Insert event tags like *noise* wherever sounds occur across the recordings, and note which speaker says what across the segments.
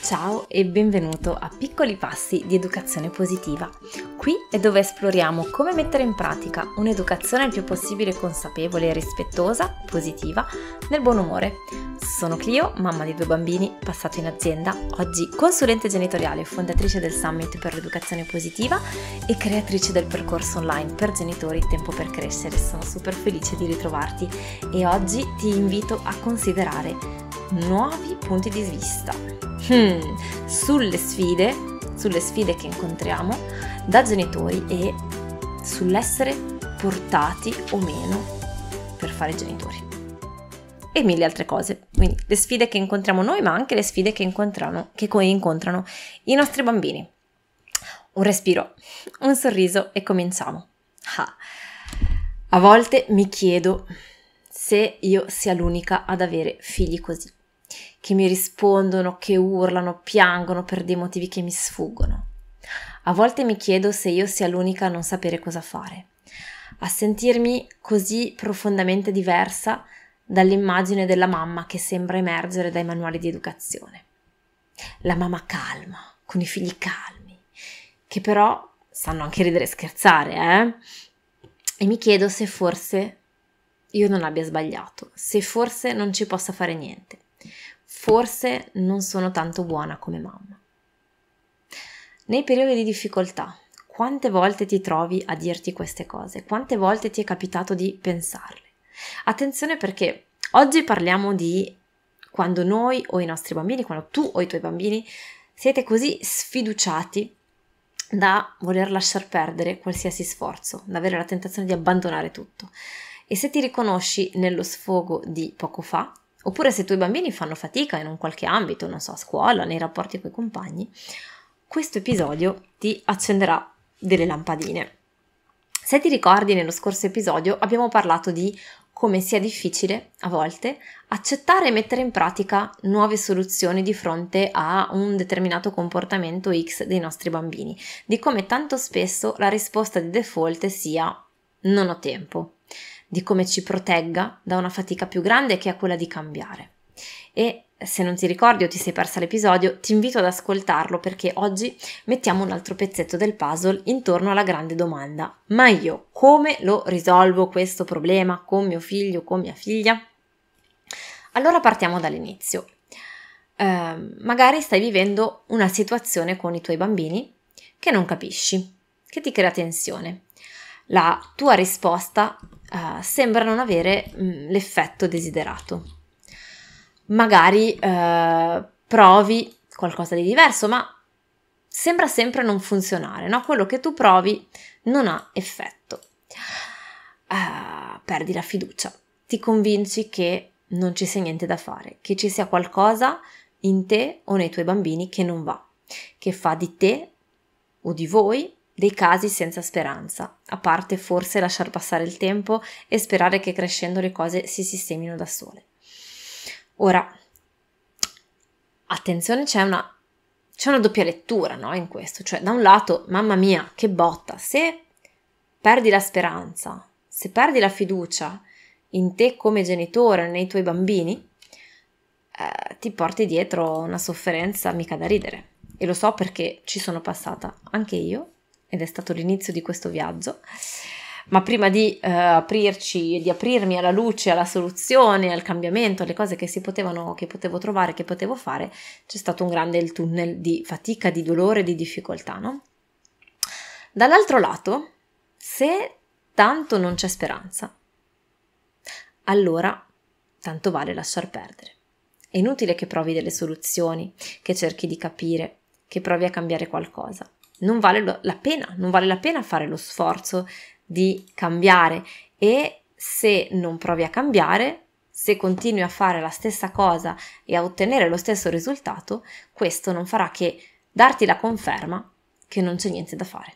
Speaker 1: Ciao e benvenuto a Piccoli Passi di Educazione Positiva. Qui è dove esploriamo come mettere in pratica un'educazione il più possibile consapevole, rispettosa, positiva, nel buon umore. Sono Clio, mamma di due bambini, passato in azienda, oggi consulente genitoriale, fondatrice del Summit per l'Educazione Positiva e creatrice del percorso online per genitori Tempo per Crescere. Sono super felice di ritrovarti e oggi ti invito a considerare nuovi punti di vista hmm, sulle sfide, sulle sfide che incontriamo da genitori e sull'essere portati o meno per fare genitori. E mille altre cose, quindi le sfide che incontriamo noi, ma anche le sfide che incontrano, che incontrano i nostri bambini. Un respiro, un sorriso e cominciamo. Ah. A volte mi chiedo se io sia l'unica ad avere figli così che mi rispondono, che urlano, piangono per dei motivi che mi sfuggono. A volte mi chiedo se io sia l'unica a non sapere cosa fare, a sentirmi così profondamente diversa dall'immagine della mamma che sembra emergere dai manuali di educazione. La mamma calma, con i figli calmi, che però sanno anche ridere e scherzare, eh? E mi chiedo se forse io non abbia sbagliato, se forse non ci possa fare niente forse non sono tanto buona come mamma. Nei periodi di difficoltà, quante volte ti trovi a dirti queste cose? Quante volte ti è capitato di pensarle? Attenzione perché oggi parliamo di quando noi o i nostri bambini, quando tu o i tuoi bambini siete così sfiduciati da voler lasciar perdere qualsiasi sforzo, da avere la tentazione di abbandonare tutto. E se ti riconosci nello sfogo di poco fa, Oppure se i tuoi bambini fanno fatica in un qualche ambito, non so, a scuola, nei rapporti con i compagni, questo episodio ti accenderà delle lampadine. Se ti ricordi, nello scorso episodio abbiamo parlato di come sia difficile a volte accettare e mettere in pratica nuove soluzioni di fronte a un determinato comportamento X dei nostri bambini, di come tanto spesso la risposta di default sia non ho tempo, di come ci protegga da una fatica più grande che è quella di cambiare. E se non ti ricordi o ti sei persa l'episodio, ti invito ad ascoltarlo perché oggi mettiamo un altro pezzetto del puzzle intorno alla grande domanda: ma io come lo risolvo questo problema con mio figlio, con mia figlia? Allora partiamo dall'inizio. Eh, magari stai vivendo una situazione con i tuoi bambini che non capisci, che ti crea tensione. La tua risposta eh, sembra non avere mh, mm, l'effetto desiderato. Magari eh, provi qualcosa di diverso, ma sembra sempre non funzionare, no? Quello che tu provi non ha effetto. Uh, perdi la fiducia, ti convinci che non ci sia niente da fare, che ci sia qualcosa in te o nei tuoi bambini che non va, che fa di te o di voi dei casi senza speranza, a parte forse lasciar passare il tempo e sperare che crescendo le cose si sistemino da sole. Ora, attenzione, c'è una, c'è una doppia lettura no, in questo, cioè da un lato, mamma mia, che botta, se perdi la speranza, se perdi la fiducia in te come genitore, nei tuoi bambini, eh, ti porti dietro una sofferenza mica da ridere. E lo so perché ci sono passata anche io ed è stato l'inizio di questo viaggio. Ma prima di eh, aprirci, di aprirmi alla luce, alla soluzione, al cambiamento, alle cose che si potevano, che potevo trovare, che potevo fare, c'è stato un grande tunnel di fatica, di dolore, di difficoltà, no? Dall'altro lato, se tanto non c'è speranza, allora tanto vale lasciar perdere. È inutile che provi delle soluzioni, che cerchi di capire, che provi a cambiare qualcosa non vale la pena, non vale la pena fare lo sforzo di cambiare e se non provi a cambiare, se continui a fare la stessa cosa e a ottenere lo stesso risultato, questo non farà che darti la conferma che non c'è niente da fare.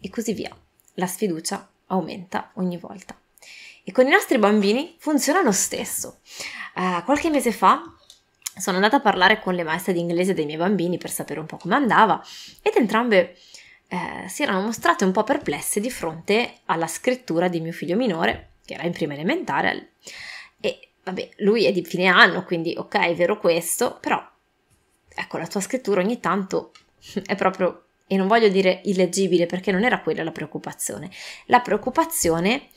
Speaker 1: E così via. La sfiducia aumenta ogni volta. E con i nostri bambini funziona lo stesso. Eh, qualche mese fa sono andata a parlare con le maestre di inglese dei miei bambini per sapere un po' come andava ed entrambe eh, si erano mostrate un po' perplesse di fronte alla scrittura di mio figlio minore, che era in prima elementare. E vabbè, lui è di fine anno, quindi ok, è vero questo, però ecco, la tua scrittura ogni tanto *laughs* è proprio e non voglio dire illeggibile perché non era quella la preoccupazione. La preoccupazione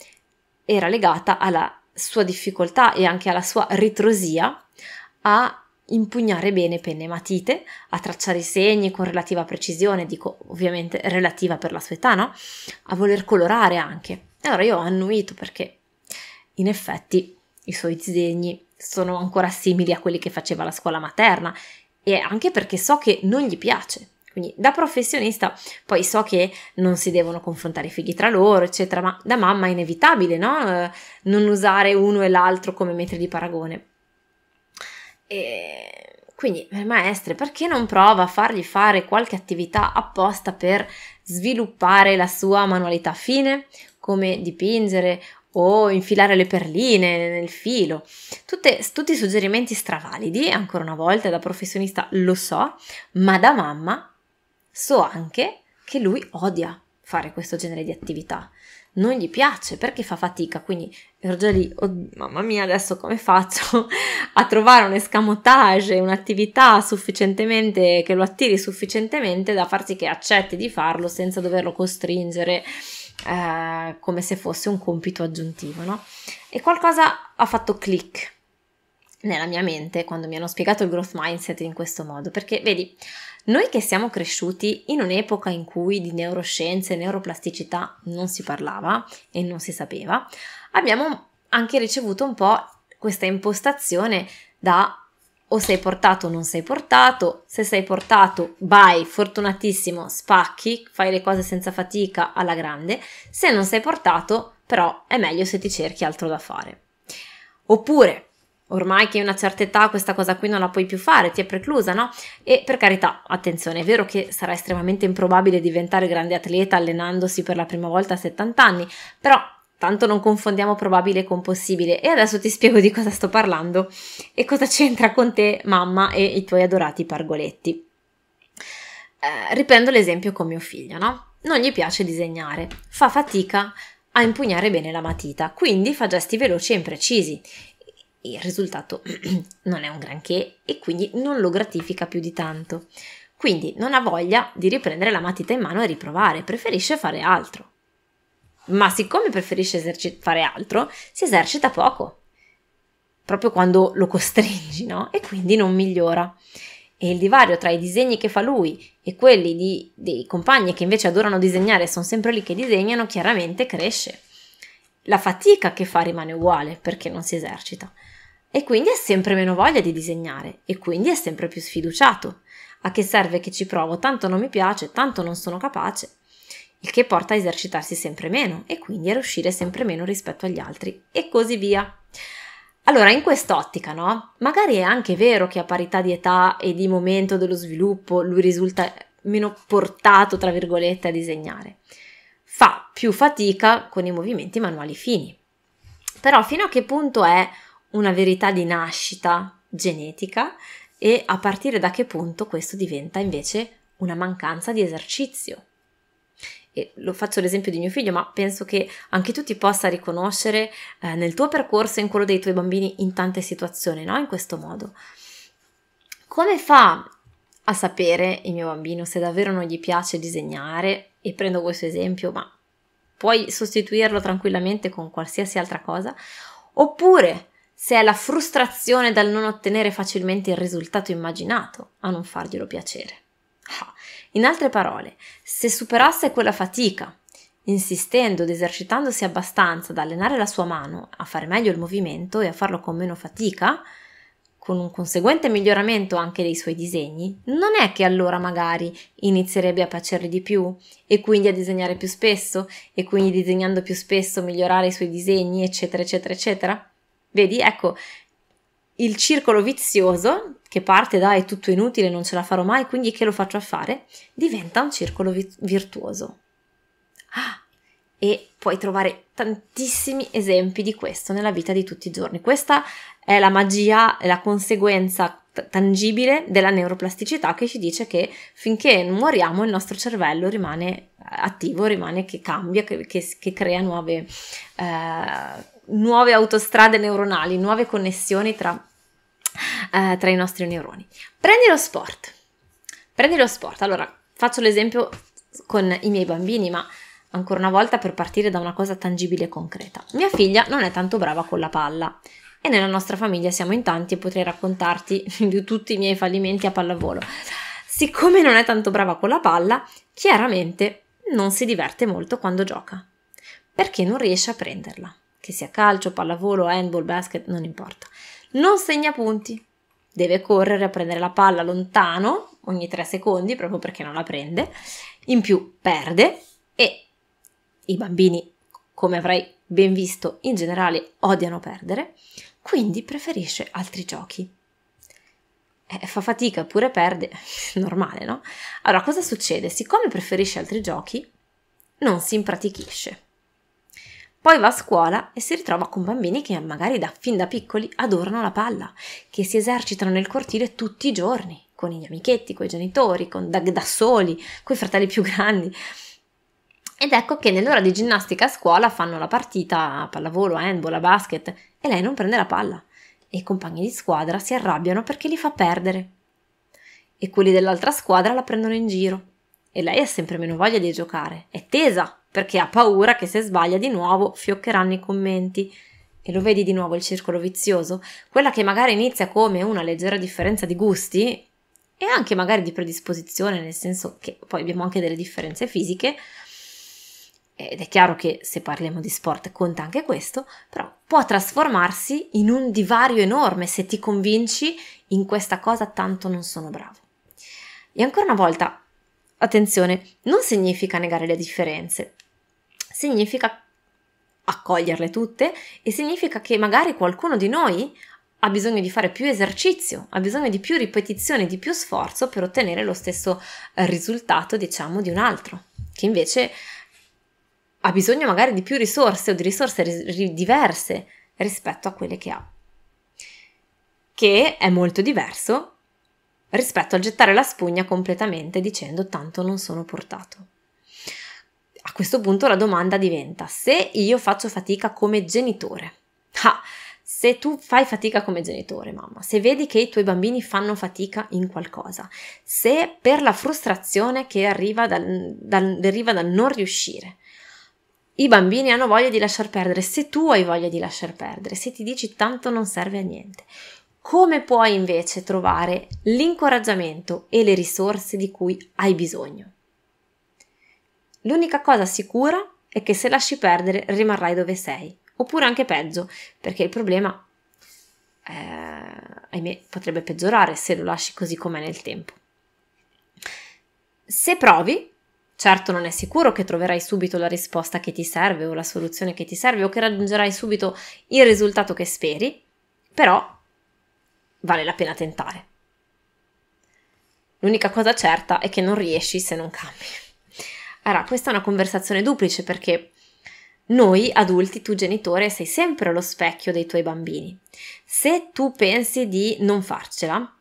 Speaker 1: era legata alla sua difficoltà e anche alla sua ritrosia a impugnare bene penne e matite, a tracciare i segni con relativa precisione, dico ovviamente relativa per la sua età, no? A voler colorare anche. E Allora io ho annuito perché in effetti i suoi disegni sono ancora simili a quelli che faceva alla scuola materna e anche perché so che non gli piace. Quindi da professionista poi so che non si devono confrontare i figli tra loro, eccetera, ma da mamma è inevitabile, no? Eh, non usare uno e l'altro come metri di paragone. E quindi, maestre, perché non prova a fargli fare qualche attività apposta per sviluppare la sua manualità fine, come dipingere o infilare le perline nel filo? Tutte, tutti suggerimenti stravalidi, ancora una volta, da professionista lo so, ma da mamma so anche che lui odia fare questo genere di attività non gli piace perché fa fatica, quindi ero già lì, oh, mamma mia, adesso come faccio *laughs* a trovare un escamotage, un'attività sufficientemente che lo attiri sufficientemente da far sì che accetti di farlo senza doverlo costringere eh, come se fosse un compito aggiuntivo, no? E qualcosa ha fatto click nella mia mente quando mi hanno spiegato il growth mindset in questo modo, perché vedi, noi che siamo cresciuti in un'epoca in cui di neuroscienze e neuroplasticità non si parlava e non si sapeva, abbiamo anche ricevuto un po' questa impostazione da o sei portato o non sei portato, se sei portato, vai, fortunatissimo, spacchi, fai le cose senza fatica alla grande, se non sei portato, però è meglio se ti cerchi altro da fare. Oppure ormai che hai una certa età questa cosa qui non la puoi più fare, ti è preclusa, no? E per carità, attenzione, è vero che sarà estremamente improbabile diventare grande atleta allenandosi per la prima volta a 70 anni, però tanto non confondiamo probabile con possibile. E adesso ti spiego di cosa sto parlando e cosa c'entra con te, mamma, e i tuoi adorati pargoletti. Eh, riprendo l'esempio con mio figlio, no? Non gli piace disegnare, fa fatica a impugnare bene la matita, quindi fa gesti veloci e imprecisi il risultato *clears throat* non è un granché e quindi non lo gratifica più di tanto. Quindi non ha voglia di riprendere la matita in mano e riprovare, preferisce fare altro. Ma siccome preferisce eserci- fare altro, si esercita poco, proprio quando lo costringi, no? E quindi non migliora. E il divario tra i disegni che fa lui e quelli di, dei compagni che invece adorano disegnare e sono sempre lì che disegnano, chiaramente cresce la fatica che fa rimane uguale perché non si esercita e quindi ha sempre meno voglia di disegnare e quindi è sempre più sfiduciato. A che serve che ci provo? Tanto non mi piace, tanto non sono capace, il che porta a esercitarsi sempre meno e quindi a riuscire sempre meno rispetto agli altri e così via. Allora, in quest'ottica, no? Magari è anche vero che a parità di età e di momento dello sviluppo lui risulta meno portato, tra virgolette, a disegnare fa più fatica con i movimenti manuali fini. Però fino a che punto è una verità di nascita genetica e a partire da che punto questo diventa invece una mancanza di esercizio? E lo faccio l'esempio di mio figlio, ma penso che anche tu ti possa riconoscere eh, nel tuo percorso e in quello dei tuoi bambini in tante situazioni, no? In questo modo. Come fa a sapere il mio bambino se davvero non gli piace disegnare e prendo questo esempio, ma puoi sostituirlo tranquillamente con qualsiasi altra cosa, oppure se è la frustrazione dal non ottenere facilmente il risultato immaginato a non farglielo piacere. Ah, in altre parole, se superasse quella fatica, insistendo ed esercitandosi abbastanza ad allenare la sua mano a fare meglio il movimento e a farlo con meno fatica, con un conseguente miglioramento anche dei suoi disegni, non è che allora magari inizierebbe a piacere di più e quindi a disegnare più spesso e quindi disegnando più spesso migliorare i suoi disegni, eccetera, eccetera, eccetera? Vedi, ecco, il circolo vizioso che parte da è tutto inutile, non ce la farò mai, quindi che lo faccio a fare, diventa un circolo virtuoso. Ah, e puoi trovare tantissimi esempi di questo nella vita di tutti i giorni. Questa è la magia, è la conseguenza t- tangibile della neuroplasticità che ci dice che finché muoriamo il nostro cervello rimane eh, attivo, rimane che cambia, che, che, che crea nuove, eh, nuove autostrade neuronali, nuove connessioni tra eh, tra i nostri neuroni. Prendi lo sport. Prendi lo sport. Allora, faccio l'esempio con i miei bambini, ma ancora una volta per partire da una cosa tangibile e concreta. Mia figlia non è tanto brava con la palla e nella nostra famiglia siamo in tanti e potrei raccontarti *laughs* di tutti i miei fallimenti a pallavolo. Siccome non è tanto brava con la palla, chiaramente non si diverte molto quando gioca, perché non riesce a prenderla, che sia calcio, pallavolo, handball, basket, non importa. Non segna punti, deve correre a prendere la palla lontano ogni 3 secondi proprio perché non la prende, in più perde e i bambini, come avrai ben visto, in generale odiano perdere, quindi preferisce altri giochi. Eh, fa fatica, pure perde, *laughs* normale, no? Allora, cosa succede? Siccome preferisce altri giochi, non si impratichisce. Poi va a scuola e si ritrova con bambini che magari da, fin da piccoli adorano la palla, che si esercitano nel cortile tutti i giorni, con gli amichetti, con i genitori, con, da, da soli, con i fratelli più grandi. Ed ecco che nell'ora di ginnastica a scuola fanno la partita a pallavolo, eh, a handball, a basket e lei non prende la palla e i compagni di squadra si arrabbiano perché li fa perdere. E quelli dell'altra squadra la prendono in giro e lei ha sempre meno voglia di giocare, è tesa perché ha paura che se sbaglia di nuovo fioccheranno i commenti. E lo vedi di nuovo il circolo vizioso? Quella che magari inizia come una leggera differenza di gusti e anche magari di predisposizione, nel senso che poi abbiamo anche delle differenze fisiche, ed è chiaro che se parliamo di sport conta anche questo, però può trasformarsi in un divario enorme se ti convinci in questa cosa tanto non sono bravo. E ancora una volta, attenzione, non significa negare le differenze, significa accoglierle tutte e significa che magari qualcuno di noi ha bisogno di fare più esercizio, ha bisogno di più ripetizione, di più sforzo per ottenere lo stesso eh, risultato, diciamo, di un altro, che invece ha bisogno magari di più risorse o di risorse ri- diverse rispetto a quelle che ha, che è molto diverso rispetto a gettare la spugna completamente dicendo tanto non sono portato. A questo punto la domanda diventa se io faccio fatica come genitore. Ah, se tu fai fatica come genitore, mamma, se vedi che i tuoi bambini fanno fatica in qualcosa, se per la frustrazione che arriva dal, dal, deriva dal non riuscire, i bambini hanno voglia di lasciar perdere, se tu hai voglia di lasciar perdere, se ti dici tanto non serve a niente, come puoi invece trovare l'incoraggiamento e le risorse di cui hai bisogno? L'unica cosa sicura è che se lasci perdere rimarrai dove sei, oppure anche peggio, perché il problema, eh, ahimè, potrebbe peggiorare se lo lasci così com'è nel tempo. Se provi, Certo non è sicuro che troverai subito la risposta che ti serve o la soluzione che ti serve o che raggiungerai subito il risultato che speri, però vale la pena tentare. L'unica cosa certa è che non riesci se non cambi. Allora, questa è una conversazione duplice perché noi adulti, tu genitore, sei sempre lo specchio dei tuoi bambini. Se tu pensi di non farcela,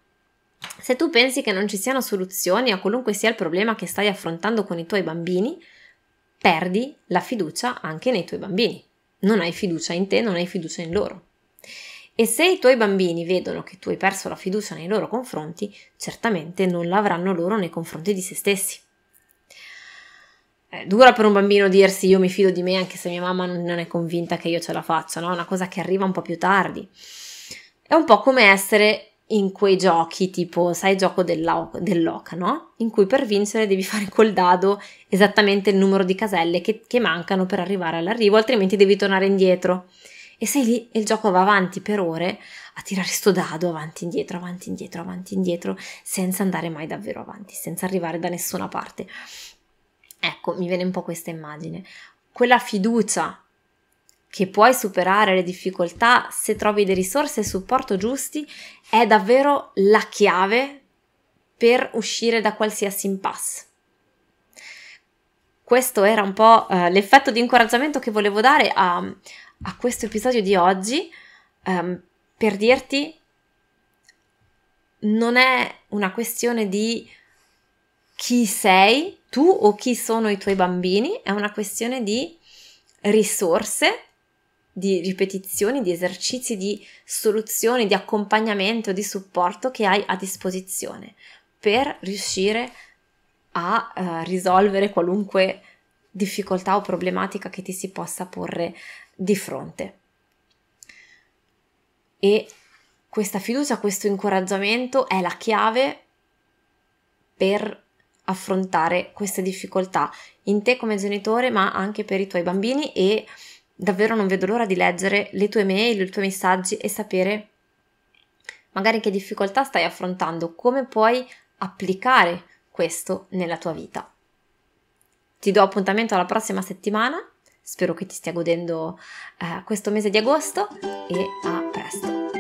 Speaker 1: se tu pensi che non ci siano soluzioni a qualunque sia il problema che stai affrontando con i tuoi bambini, perdi la fiducia anche nei tuoi bambini. Non hai fiducia in te, non hai fiducia in loro. E se i tuoi bambini vedono che tu hai perso la fiducia nei loro confronti, certamente non l'avranno loro nei confronti di se stessi. È eh, dura per un bambino dirsi io mi fido di me anche se mia mamma non è convinta che io ce la faccia, no? Una cosa che arriva un po' più tardi. È un po' come essere in quei giochi tipo, sai, il gioco dell'oca, no? In cui per vincere devi fare col dado esattamente il numero di caselle che, che mancano per arrivare all'arrivo, altrimenti devi tornare indietro. E sei lì e il gioco va avanti per ore a tirare sto dado avanti indietro, avanti indietro, avanti indietro, senza andare mai davvero avanti, senza arrivare da nessuna parte. Ecco, mi viene un po' questa immagine. Quella fiducia che puoi superare le difficoltà se trovi le risorse e il supporto giusti, è davvero la chiave per uscire da qualsiasi impasse. Questo era un po' eh, l'effetto di incoraggiamento che volevo dare a, a questo episodio di oggi ehm, per dirti non è una questione di chi sei tu o chi sono i tuoi bambini, è una questione di risorse di ripetizioni, di esercizi di soluzioni, di accompagnamento, di supporto che hai a disposizione per riuscire a eh, risolvere qualunque difficoltà o problematica che ti si possa porre di fronte. E questa fiducia, questo incoraggiamento è la chiave per affrontare queste difficoltà in te come genitore, ma anche per i tuoi bambini e davvero non vedo l'ora di leggere le tue mail, i tuoi messaggi e sapere magari che difficoltà stai affrontando, come puoi applicare questo nella tua vita. Ti do appuntamento alla prossima settimana, spero che ti stia godendo eh, questo mese di agosto e a presto.